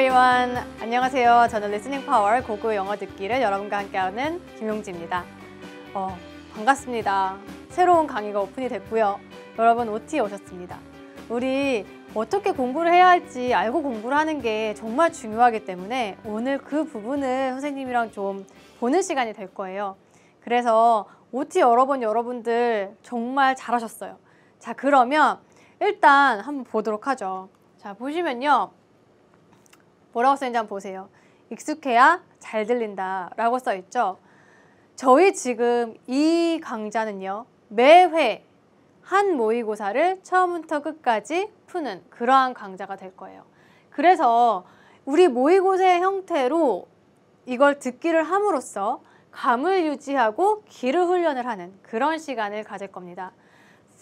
everyone. 안녕하세요. 저는 리스닝 파워 고고 영어 듣기를 여러분과 함께하는 김용지입니다. 어, 반갑습니다. 새로운 강의가 오픈이 됐고요. 여러분 OT 오셨습니다. 우리 어떻게 공부를 해야 할지 알고 공부를 하는 게 정말 중요하기 때문에 오늘 그 부분을 선생님이랑 좀 보는 시간이 될 거예요. 그래서 OT 여러 번 여러분들 정말 잘하셨어요. 자 그러면 일단 한번 보도록 하죠. 자 보시면요. 뭐라고 써있는지 한번 보세요. 익숙해야 잘 들린다 라고 써있죠. 저희 지금 이 강좌는요. 매회 한 모의고사를 처음부터 끝까지 푸는 그러한 강좌가 될 거예요. 그래서 우리 모의고사의 형태로 이걸 듣기를 함으로써 감을 유지하고 귀를 훈련을 하는 그런 시간을 가질 겁니다.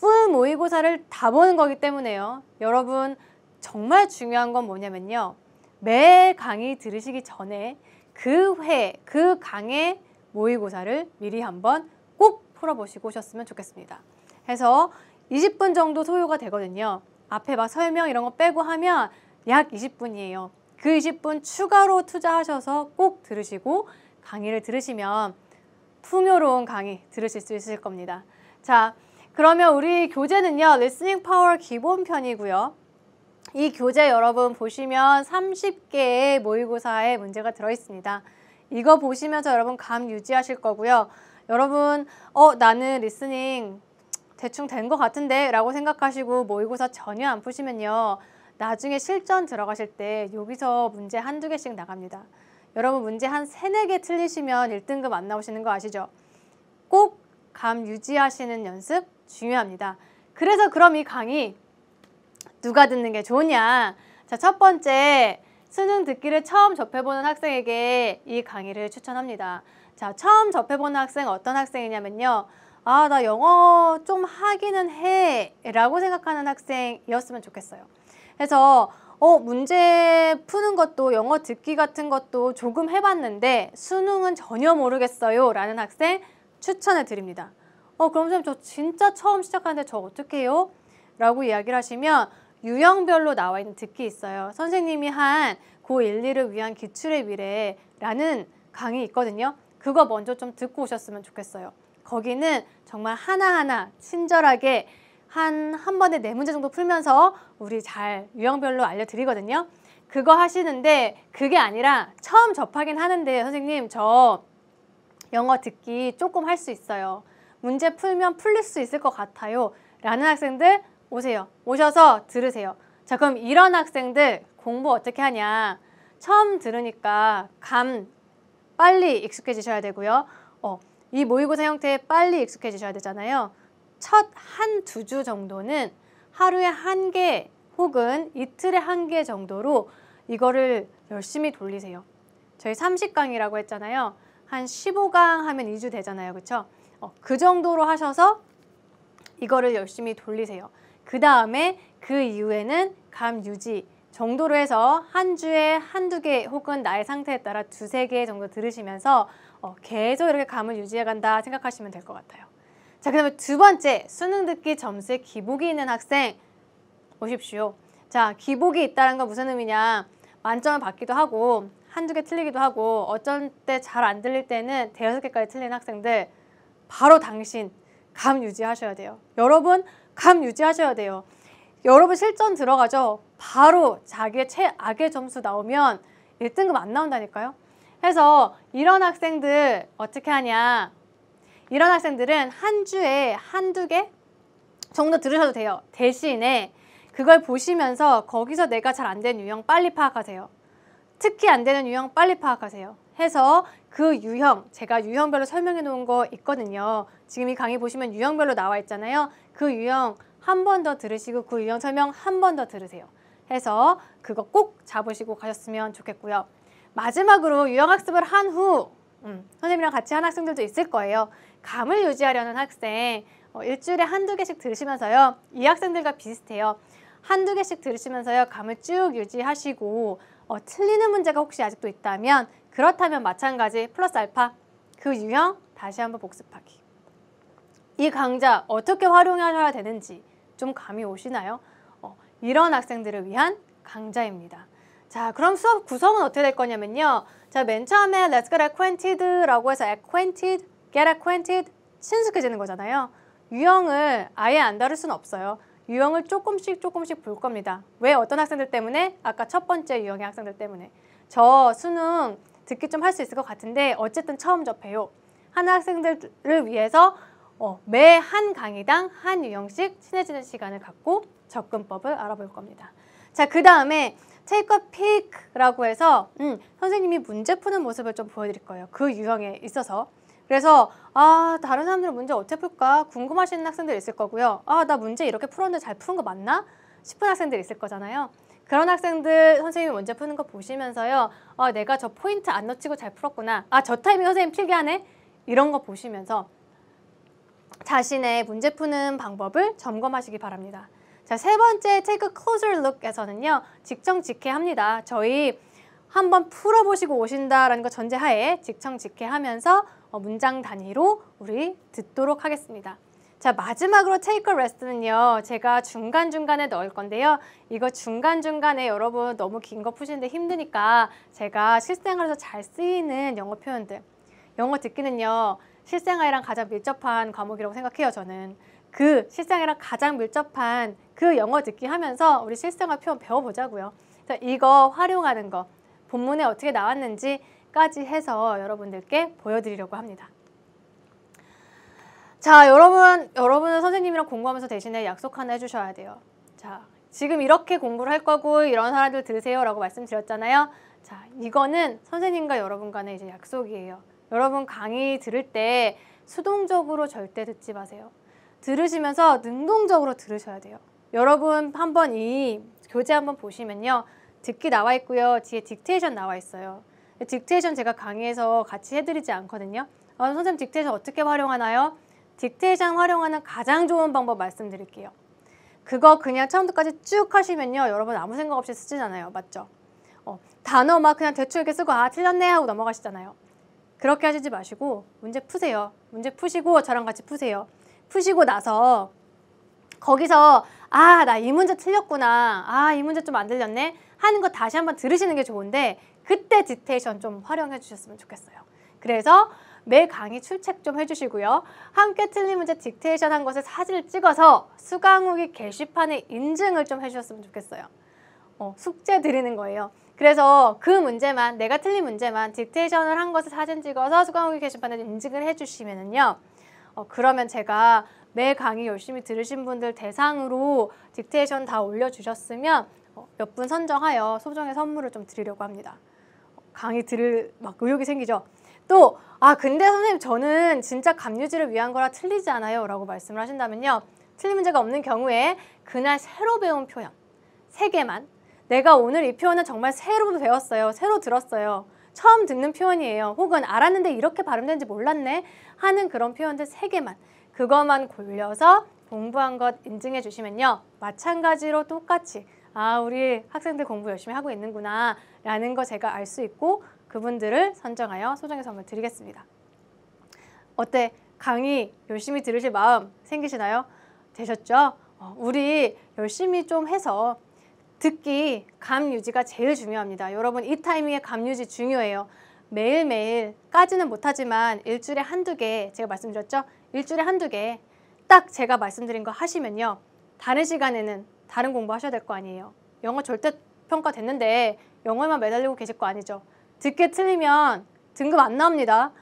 풀 모의고사를 다 보는 거기 때문에요. 여러분 정말 중요한 건 뭐냐면요. 매 강의 들으시기 전에 그 회, 그 강의 모의고사를 미리 한번 꼭 풀어보시고 오셨으면 좋겠습니다. 해서 20분 정도 소요가 되거든요. 앞에 막 설명 이런 거 빼고 하면 약 20분이에요. 그 20분 추가로 투자하셔서 꼭 들으시고 강의를 들으시면 풍요로운 강의 들으실 수 있을 겁니다. 자, 그러면 우리 교재는요. 리스닝 파워 기본편이고요. 이 교재 여러분 보시면 30개의 모의고사에 문제가 들어있습니다. 이거 보시면서 여러분 감 유지하실 거고요. 여러분 어 나는 리스닝 대충 된 것 같은데 라고 생각하시고 모의고사 전혀 안 푸시면요. 나중에 실전 들어가실 때 여기서 문제 한두 개씩 나갑니다. 여러분 문제 한 세네 개 틀리시면 1등급 안 나오시는 거 아시죠? 꼭 감 유지하시는 연습 중요합니다. 그래서 그럼 이 강의 누가 듣는 게 좋으냐. 자, 첫 번째, 수능 듣기를 처음 접해보는 학생에게 이 강의를 추천합니다. 자, 처음 접해보는 학생 어떤 학생이냐면요. 아, 나 영어 좀 하기는 해. 라고 생각하는 학생이었으면 좋겠어요. 그래서, 어, 문제 푸는 것도 영어 듣기 같은 것도 조금 해봤는데 수능은 전혀 모르겠어요. 라는 학생 추천해 드립니다. 어, 그럼 선생님 저 진짜 처음 시작하는데 저 어떻게 해요? 라고 이야기를 하시면 유형별로 나와 있는 듣기 있어요. 선생님이 한 고1, 2를 위한 기출의 미래라는 강의 있거든요. 그거 먼저 좀 듣고 오셨으면 좋겠어요. 거기는 정말 하나하나 친절하게 한, 한 번에 네 문제 정도 풀면서 우리 잘 유형별로 알려드리거든요. 그거 하시는데 그게 아니라 처음 접하긴 하는데 선생님 저 영어 듣기 조금 할 수 있어요. 문제 풀면 풀릴 수 있을 것 같아요. 라는 학생들 오세요. 오셔서 들으세요. 자, 그럼 이런 학생들 공부 어떻게 하냐. 처음 들으니까 감 빨리 익숙해지셔야 되고요. 어, 이 모의고사 형태에 빨리 익숙해지셔야 되잖아요. 첫 한 두 주 정도는 하루에 한 개 혹은 이틀에 한 개 정도로 이거를 열심히 돌리세요. 저희 30강이라고 했잖아요. 한 15강 하면 2주 되잖아요. 그렇죠? 어, 그 정도로 하셔서 이거를 열심히 돌리세요. 그 다음에 그 이후에는 감 유지 정도로 해서 한 주에 한두 개 혹은 나의 상태에 따라 두 세 개 정도 들으시면서 어, 계속 이렇게 감을 유지해 간다 생각하시면 될 것 같아요. 자, 그 다음에 두 번째 수능 듣기 점수에 기복이 있는 학생 오십시오. 자, 기복이 있다는 건 무슨 의미냐 만점을 받기도 하고 한두 개 틀리기도 하고 어쩔때 잘 안 들릴 때는 대여섯 개까지 틀린 학생들 바로 당신 감 유지하셔야 돼요. 여러분 감 유지하셔야 돼요. 여러분 실전 들어가죠? 바로 자기의 최악의 점수 나오면 1등급 안 나온다니까요. 그래서 이런 학생들 어떻게 하냐. 이런 학생들은 한 주에 한두 개 정도 들으셔도 돼요. 대신에 그걸 보시면서 거기서 내가 잘 안 된 유형 빨리 파악하세요. 특히 안 되는 유형 빨리 파악하세요. 해서 그 유형, 제가 유형별로 설명해 놓은 거 있거든요. 지금 이 강의 보시면 유형별로 나와 있잖아요. 그 유형 한 번 더 들으시고 그 유형 설명 한 번 더 들으세요. 해서 그거 꼭 잡으시고 가셨으면 좋겠고요. 마지막으로 유형학습을 한 후 음, 선생님이랑 같이 한 학생들도 있을 거예요. 감을 유지하려는 학생 어, 일주일에 한두 개씩 들으시면서요. 이 학생들과 비슷해요. 한두 개씩 들으시면서요. 감을 쭉 유지하시고 어, 틀리는 문제가 혹시 아직도 있다면 그렇다면 마찬가지 플러스 알파 그 유형 다시 한번 복습하기. 이 강좌 어떻게 활용하셔야 되는지 좀 감이 오시나요? 어, 이런 학생들을 위한 강좌입니다. 자, 그럼 수업 구성은 어떻게 될 거냐면요. 자, 맨 처음에 Let's get acquainted라고 해서 acquainted, get acquainted, 친숙해지는 거잖아요. 유형을 아예 안 다룰 수는 없어요. 유형을 조금씩 조금씩 볼 겁니다. 왜 어떤 학생들 때문에? 아까 첫 번째 유형의 학생들 때문에. 저 수능 듣기 좀 할 수 있을 것 같은데 어쨌든 처음 접해요. 하는 학생들을 위해서 어, 매 한 강의당 한 유형씩 친해지는 시간을 갖고 접근법을 알아볼 겁니다. 자, 그 다음에 테이크 피크라고 해서 음, 선생님이 문제 푸는 모습을 좀 보여드릴 거예요. 그 유형에 있어서. 그래서 아 다른 사람들은 문제 어떻게 풀까 궁금하시는 학생들 있을 거고요. 아 나 문제 이렇게 풀었는데 잘 푸는 거 맞나 싶은 학생들 있을 거잖아요. 그런 학생들 선생님이 문제 푸는 거 보시면서요. 아 내가 저 포인트 안 놓치고 잘 풀었구나. 아 저 타이밍 선생님 필기하네. 이런 거 보시면서 자신의 문제 푸는 방법을 점검하시기 바랍니다. 자, 세 번째 take a closer look에서는요. 직정 직해합니다. 저희 한번 풀어보시고 오신다라는 거 전제하에 직청직해하면서 어, 문장 단위로 우리 듣도록 하겠습니다. 자 마지막으로 take a rest는요 제가 중간중간에 넣을 건데요 이거 중간중간에 여러분 너무 긴 거 푸시는데 힘드니까 제가 실생활에서 잘 쓰이는 영어 표현들 영어 듣기는요 실생활이랑 가장 밀접한 과목이라고 생각해요 저는 그 실생활이랑 가장 밀접한 그 영어 듣기 하면서 우리 실생활 표현 배워보자고요 자 이거 활용하는 거 본문에 어떻게 나왔는지까지 해서 여러분들께 보여드리려고 합니다. 자, 여러분, 여러분은 선생님이랑 공부하면서 대신에 약속 하나 해주셔야 돼요. 자, 지금 이렇게 공부를 할 거고 이런 사람들 들으세요 라고 말씀드렸잖아요. 자, 이거는 선생님과 여러분 간의 이제 약속이에요. 여러분 강의 들을 때 수동적으로 절대 듣지 마세요. 들으시면서 능동적으로 들으셔야 돼요. 여러분 한번 이 교재 한번 보시면요. 듣기 나와 있고요. 뒤에 딕테이션 나와 있어요. 딕테이션 제가 강의에서 같이 해드리지 않거든요. 아, 선생님 딕테이션 어떻게 활용하나요? 딕테이션 활용하는 가장 좋은 방법 말씀드릴게요. 그거 그냥 처음부터까지 쭉 하시면요. 여러분 아무 생각 없이 쓰시잖아요 맞죠? 어, 단어 막 그냥 대충 이렇게 쓰고 아 틀렸네 하고 넘어가시잖아요. 그렇게 하시지 마시고 문제 푸세요. 문제 푸시고 저랑 같이 푸세요. 푸시고 나서 거기서 아 나 이 문제 틀렸구나. 아 이 문제 좀 안 들렸네. 하는 거 다시 한번 들으시는 게 좋은데 그때 디테이션 좀 활용해 주셨으면 좋겠어요. 그래서 매 강의 출첵 좀 해주시고요. 함께 틀린 문제 디테이션 한 것을 사진을 찍어서 수강 후기 게시판에 인증을 좀 해주셨으면 좋겠어요. 어, 숙제 드리는 거예요. 그래서 그 문제만, 내가 틀린 문제만 디테이션을 한 것을 사진 찍어서 수강 후기 게시판에 인증을 해주시면은요. 어, 그러면 제가 매 강의 열심히 들으신 분들 대상으로 디테이션 다 올려주셨으면 어, 몇분 선정하여 소정의 선물을 좀 드리려고 합니다. 강의 들을 막 의욕이 생기죠. 또, 아, 근데 선생님, 저는 진짜 감유지를 위한 거라 틀리지 않아요. 라고 말씀을 하신다면요. 틀린 문제가 없는 경우에 그날 새로 배운 표현, 세 개만. 내가 오늘 이 표현은 정말 새로 배웠어요. 새로 들었어요. 처음 듣는 표현이에요. 혹은 알았는데 이렇게 발음되는지 몰랐네 하는 그런 표현들 세 개만. 그것만 골려서 공부한 것 인증해 주시면요. 마찬가지로 똑같이 아, 우리 학생들 공부 열심히 하고 있는구나 라는 거 제가 알 수 있고 그분들을 선정하여 소정의 선물 드리겠습니다. 어때? 강의 열심히 들으실 마음 생기시나요? 되셨죠? 어, 우리 열심히 좀 해서 듣기, 감 유지가 제일 중요합니다. 여러분 이 타이밍에 감 유지 중요해요. 매일매일 까지는 못하지만 일주일에 한두 개 제가 말씀드렸죠? 일주일에 한두 개 딱 제가 말씀드린 거 하시면요. 다른 시간에는 다른 공부하셔야 될 거 아니에요. 영어 절대 평가 됐는데 영어에만 매달리고 계실 거 아니죠. 듣기 틀리면 등급 안 나옵니다.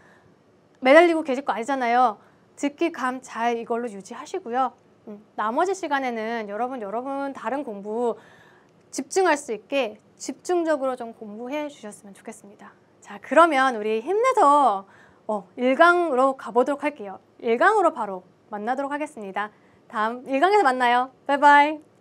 매달리고 계실 거 아니잖아요. 듣기 감 잘 이걸로 유지하시고요. 음, 나머지 시간에는 여러분 여러분 다른 공부 집중할 수 있게 집중적으로 좀 공부해 주셨으면 좋겠습니다. 자 그러면 우리 힘내서 어, 1강으로 가보도록 할게요. 1강으로 바로 만나도록 하겠습니다. 다음 1강에서 만나요. 바이바이.